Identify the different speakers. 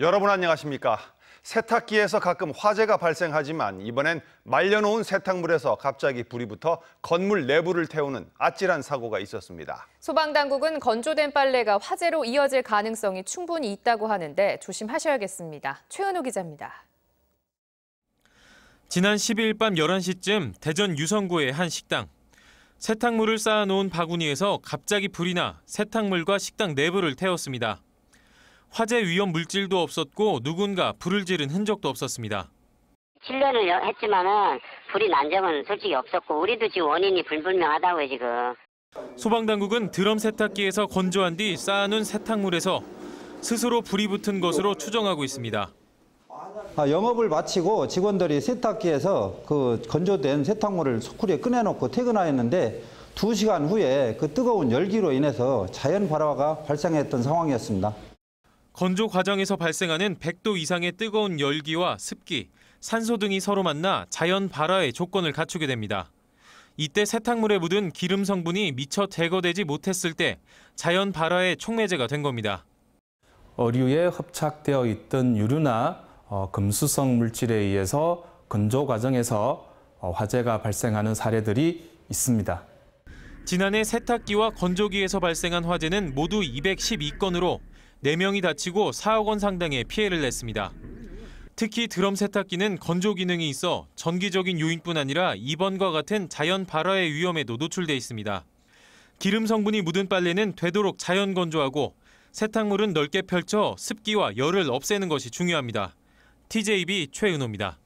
Speaker 1: 여러분 안녕하십니까? 세탁기에서 가끔 화재가 발생하지만 이번엔 말려놓은 세탁물에서 갑자기 불이 붙어 건물 내부를 태우는 아찔한 사고가 있었습니다.
Speaker 2: 소방당국은 건조된 빨래가 화재로 이어질 가능성이 충분히 있다고 하는데 조심하셔야겠습니다. 최은호 기자입니다. 지난 10일 밤 11시쯤 대전 유성구의 한 식당. 세탁물을 쌓아놓은 바구니에서 갑자기 불이 나 세탁물과 식당 내부를 태웠습니다. 화재 위험 물질도 없었고 누군가 불을 지른 흔적도 없었습니다. 7년을 했지만은 불이 난 적은 솔직히 없었고 우리도 지금 원인이 불분명하다고 지금. 소방당국은 드럼 세탁기에서 건조한 뒤 쌓아놓은 세탁물에서 스스로 불이 붙은 것으로 추정하고 있습니다.
Speaker 1: 아, 영업을 마치고 직원들이 세탁기에서 그 건조된 세탁물을 소쿠리에 꺼내놓고 퇴근하였는데 2시간 후에 그 뜨거운 열기로 인해서 자연 발화가 발생했던 상황이었습니다.
Speaker 2: 건조 과정에서 발생하는 100도 이상의 뜨거운 열기와 습기, 산소 등이 서로 만나 자연 발화의 조건을 갖추게 됩니다. 이때 세탁물에 묻은 기름 성분이 미처 제거되지 못했을 때 자연 발화의 촉매제가 된 겁니다. 어류에 흡착되어 있던 유류나 어, 금수성 물질에 의해서 건조 과정에서 어, 화재가 발생하는 사례들이 있습니다. 지난해 세탁기와 건조기에서 발생한 화재는 모두 212건으로 4명이 다치고 4억 원 상당의 피해를 냈습니다. 특히 드럼 세탁기는 건조 기능이 있어 전기적인 요인뿐 아니라 이번과 같은 자연 발화의 위험에도 노출돼 있습니다. 기름 성분이 묻은 빨래는 되도록 자연 건조하고 세탁물은 넓게 펼쳐 습기와 열을 없애는 것이 중요합니다. TJB 최은호입니다.